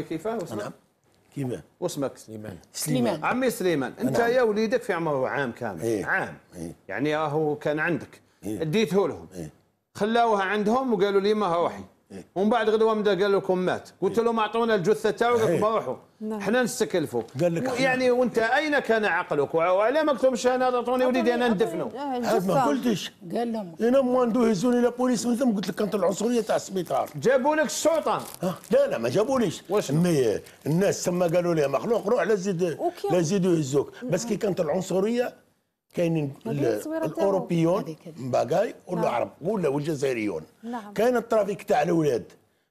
كيفاه نعم كيما واسمك؟ سليمان سليمان عمي سليمان انت نعم. يا وليدك في عمره عام كامل ايه. عام ايه. يعني راهو كان عندك ايه. اديته لهم ايه. خلاوها عندهم وقالوا لي ما وحي إيه؟ ومن بعد غدوه مدا قال لكم مات قلت إيه. لهم اعطونا الجثه تاعو قال لكم إيه. روحوا احنا نعم. نستكلفوا قال لك يعني وانت اين كان عقلك وعلى ما قلت لهمش انا اعطوني وليدي انا ندفنه ما قلتش قال لهم انا مواندو هزوني بوليس من ثم قلت لك كانت العنصريه تاع السبيطار جابوا لك السلطان لا لا ما جابوليش واش الناس ثم قالوا لي مخلوق روح لا زيد لا زيدوا يهزوك بس كي كانت العنصريه كاينين الاوروبيون باكاي والعرب نعم. ولا والجزائريون نعم. كاين الترافيك تاع الاولاد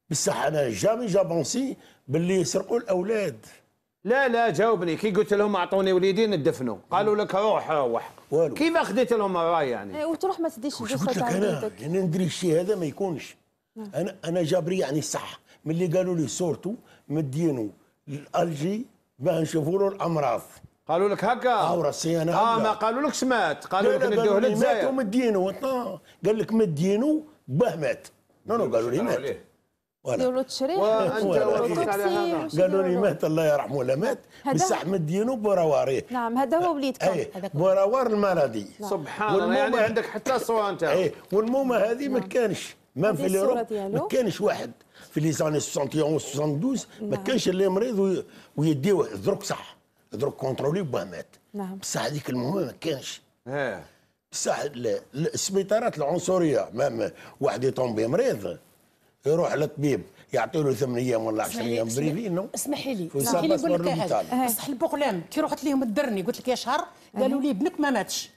بصح انا جامي جابونسي باللي يسرقوا الاولاد لا لا جاوبني كي قلت لهم اعطوني وليدي ندفنوا قالوا لك روح روح والو كيف خديت لهم الراي يعني إيه، وتروح ما تديش الجثه تاع لك انا يعني ندري الشيء هذا ما يكونش نعم. انا انا جابري يعني صح ملي قالوا لي صورته مدينو الالجي باه نشوفوا له الامراض قالوا لك هكا اه راسي انا اه ما قالوا لك سمات قالوا لك ندوه للجزائر مات مدينو آه، قال لك مدينو باه مات نو نو قالوا لي مات يولو تشريح قالوا لي مات الله يرحمه ولا مات بصح مدينو بوراواري نعم هذا هو وليدكم إيه، بوراوار المرضي نعم. سبحان الله يعني عندك حتى صوان انت ايه والمومه هذه ما نعم. كانش ما في الاوروب ما كانش واحد في لي زاني 71 72 ما نعم. كانش اللي مريض ويديوه دروك صح دروك كونترولي مات نعم بصح هذيك المهمه ما كانش بصح السبيطارات العنصريه ما واحد يطومبي مريض يروح للطبيب يعطي له ثمان ايام ولا 10 ايام بريفي نو اسمحي لي نعم. اسمحي لي نقول لك حاجه بصح البوغلام كي رحت لهم الدرني قلت لك يا شهر قالوا لي ابنك ما ماتش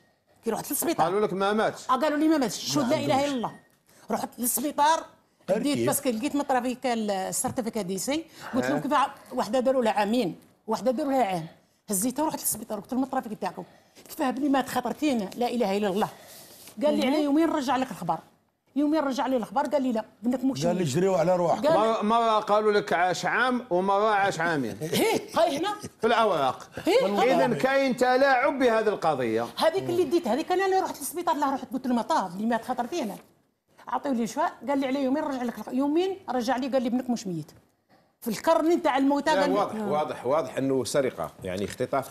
كي رحت للسبيطار قالوا لك ما ماتش اه قالوا لي ما ماتش شهود لا اله الا الله رحت للسبيطار ديت باسكو لقيت مطرافيك السيرتيفيكا دي سي قلت لهم كيف وحده داروا لها عامين وحده داروا لها عام هزيتها ورحت للسبيطار قلت لهم الطرافيك تاعكم كفاه بلي مات خطرتين لا اله الا الله قال لي على يومين رجع لك الخبر يومين رجع لي الخبر قال لي لا بنتك مكشوف قال لي جريوا على روحك مره قالوا لك عاش عام ومره عاش عامين هي هاي هنا في الاوراق اذا كاين تلاعب بهذه القضيه هذيك اللي ديت هذيك انا اللي رحت للسبيطار لا رحت قلت لهم طاب اللي مات خطرتين فينا عطيوا لي قال لي على يومين رجع لك يومين رجع لي قال لي بنك مش ميت في القرن تاع الموتى واضح آه. واضح واضح انه سرقه يعني اختطاف